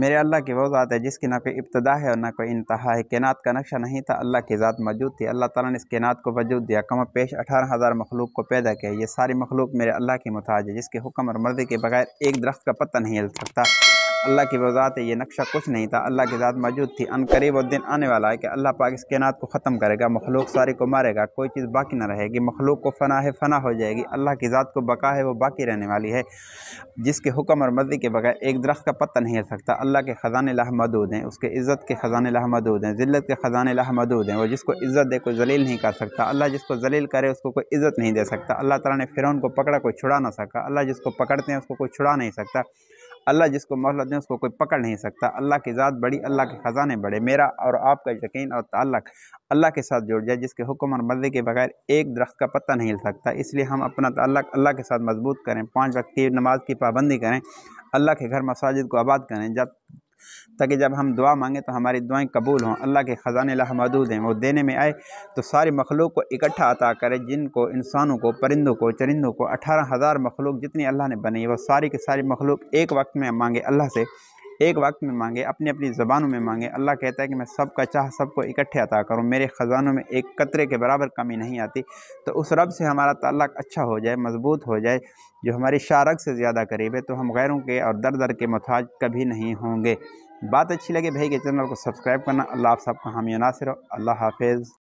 मेरे अल्लाह की वो ज़ात है जिसकी ना कोई इब्तदा है और ना कोई इंतहा है कैनात का नक्शा नहीं था अल्लाह की ज़ात मौजूद थी अल्लाह ताला ने इस कैनात को वजूद दिया कम पेश अठारह हज़ार मखलूक को पैदा किया ये सारी मखलूक मेरे अल्लाह की मोहताज है जिसके हुक्म और मर्ज़ी के बगैर एक दरख्त का पत्ता नहीं हिल सकता अल्लाह की वजात है ये नक्शा कुछ नहीं था अल्लाह की ज़ात मौजूद थी अन करीब और दिन आने वाला है कि अल्लाह पाक इस कैनात को ख़त्म करेगा मखलूक सारे को मारेगा कोई चीज़ बाकी ना रहेगी मखलूक को फ़ना है फ़ना हो जाएगी अल्लाह की ज़ात को बका है वो बाकी रहने वाली है जिसके हुक्म और मर्ज़ी के बगैर एक दरख्त का पत्ता नहीं हिल सकता अल्लाह के ख़जान लाह मदूद हैं उसके इज़्ज़त के ख़जान लाह मदूद हैं ज़िल्त के ख़जान लाह मदूद हैं वो जिसको इज़्ज़त दे कोई जलील नहीं कर सकता अल्लाह जिसको जलील करे उसको कोई इज़्ज़त नहीं दे सकता अल्लाह ताला ने फ़िरौन को पकड़ा कोई छुड़ा ना सका अल्लाह जिसको पकड़ते हैं उसको कोई छुड़ा नहीं सकता अल्लाह जिसको मोहलत दें उसको कोई पकड़ नहीं सकता अल्लाह की ज़ात बड़ी अल्लाह के ख़जाने बड़े मेरा और आपका यकीन और ताल्लक अल्लाह के साथ जुड़ जाए जिसके हुक्म और मर्ज़ी के बगैर एक दरख्त का पत्ता नहीं हिल सकता इसलिए हम अपना ताल्लक अल्लाह के साथ मजबूत करें पाँच वक्त की नमाज की पाबंदी करें अल्लाह के घर मसाजिद को आबाद करें जब ताकि जब हम दुआ मांगें तो हमारी दुआएं कबूल हों अल्लाह के ख़जान लामदूद हैं वो देने में आए तो सारी मखलूक को इकट्ठा अता करें जिनको इंसानों को परिंदों को चरिंदों को अठारह हज़ार मखलूक जितनी अल्लाह ने बनी वो सारी के सारी मखलूक एक वक्त में मांगे अल्लाह से एक वक्त में मांगे अपनी अपनी ज़बानों में मांगे अल्लाह कहता है कि मैं सबका चाह सबको इकट्ठे अता करूँ मेरे ख़जानों में एक कतरे के बराबर कमी नहीं आती तो उस रब से हमारा ताल्लक अच्छा हो जाए मजबूत हो जाए जो हमारी शारक से ज़्यादा करीब है तो हम गैरों के और दर दर के मोहताज कभी नहीं होंगे बात अच्छी लगे भाई के चैनल को सब्सक्राइब करना अल्लाह आप सबका हामी नासिर अल्लाह हाफिज़